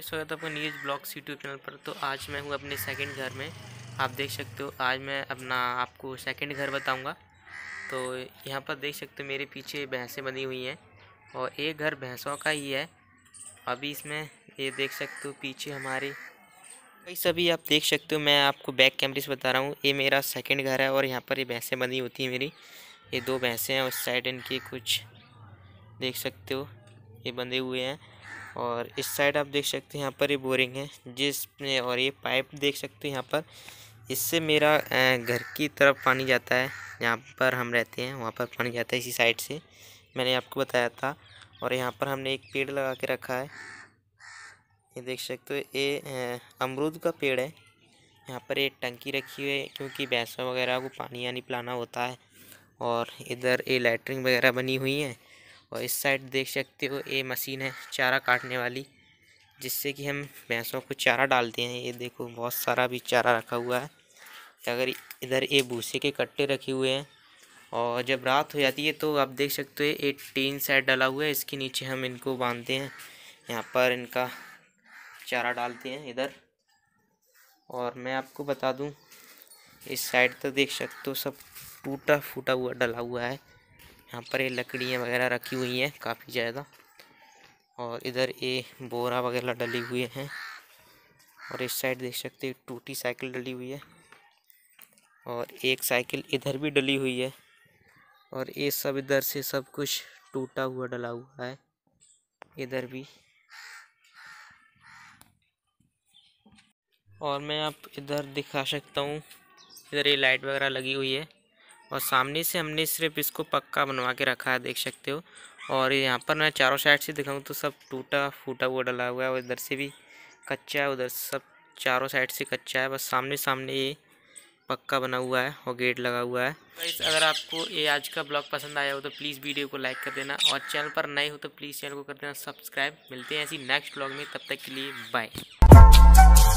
भाई स्वागत है आपका न्यूज़ ब्लॉग यूट्यूब चैनल पर तो आज मैं हूँ अपने सेकंड घर में आप देख सकते हो आज मैं अपना आपको सेकंड घर बताऊंगा तो यहाँ पर देख सकते हो मेरे पीछे भैंसें बनी हुई हैं और एक घर भैंसों का ही है अभी इसमें ये देख सकते हो पीछे हमारे भाई सभी आप देख सकते हो मैं आपको बैक कैमरे से बता रहा हूँ ये मेरा सेकेंड घर है और यहाँ पर ये भैंसें बनी होती हैं मेरी ये दो भैंसें हैं उस साइड इनके कुछ देख सकते हो ये बंधे हुए हैं और इस साइड आप देख सकते हैं यहाँ पर ये बोरिंग है जिसमें और ये पाइप देख सकते हैं यहाँ पर इससे मेरा घर की तरफ पानी जाता है यहाँ पर हम रहते हैं वहाँ पर पानी जाता है इसी साइड से मैंने आपको बताया था और यहाँ पर हमने एक पेड़ लगा के रखा है ये देख सकते हो ये अमरूद का पेड़ है यहाँ पर एक टंकी रखी हुई है क्योंकि भैंसों वगैरह को पानी यानी पिलाना होता है और इधर ये लैटरिन वगैरह बनी हुई है और इस साइड देख सकते हो ये मशीन है चारा काटने वाली जिससे कि हम भैंसों को चारा डालते हैं ये देखो बहुत सारा भी चारा रखा हुआ है अगर इधर ये भूसे के कट्टे रखे हुए हैं और जब रात हो जाती है तो आप देख सकते हो ये टीन सेट डला हुआ है इसके नीचे हम इनको बांधते हैं यहाँ पर इनका चारा डालते हैं इधर और मैं आपको बता दूँ इस साइड तो देख सकते हो सब टूटा फूटा हुआ डला हुआ है यहाँ पर ये लकड़ियाँ वगैरह रखी हुई हैं काफ़ी ज़्यादा और इधर ये बोरा वगैरह डली हुए हैं और इस साइड देख सकते हैं टूटी साइकिल डली हुई है और एक साइकिल इधर भी डली हुई है और ये सब इधर से सब कुछ टूटा हुआ डला हुआ है इधर भी और मैं आप इधर दिखा सकता हूँ इधर ये लाइट वगैरह लगी हुई है और सामने से हमने सिर्फ इसको पक्का बनवा के रखा है देख सकते हो और यहाँ पर मैं चारों साइड से दिखाऊँ तो सब टूटा फूटा हुआ डला हुआ है और इधर से भी कच्चा है उधर सब चारों साइड से कच्चा है बस सामने सामने ये पक्का बना हुआ है और गेट लगा हुआ है गाइस अगर आपको ये आज का ब्लॉग पसंद आया हो तो प्लीज़ वीडियो को लाइक कर देना और चैनल पर नए हो तो प्लीज़ चैनल को कर देना सब्सक्राइब मिलते हैं ऐसी नेक्स्ट ब्लॉग में तब तक के लिए बाय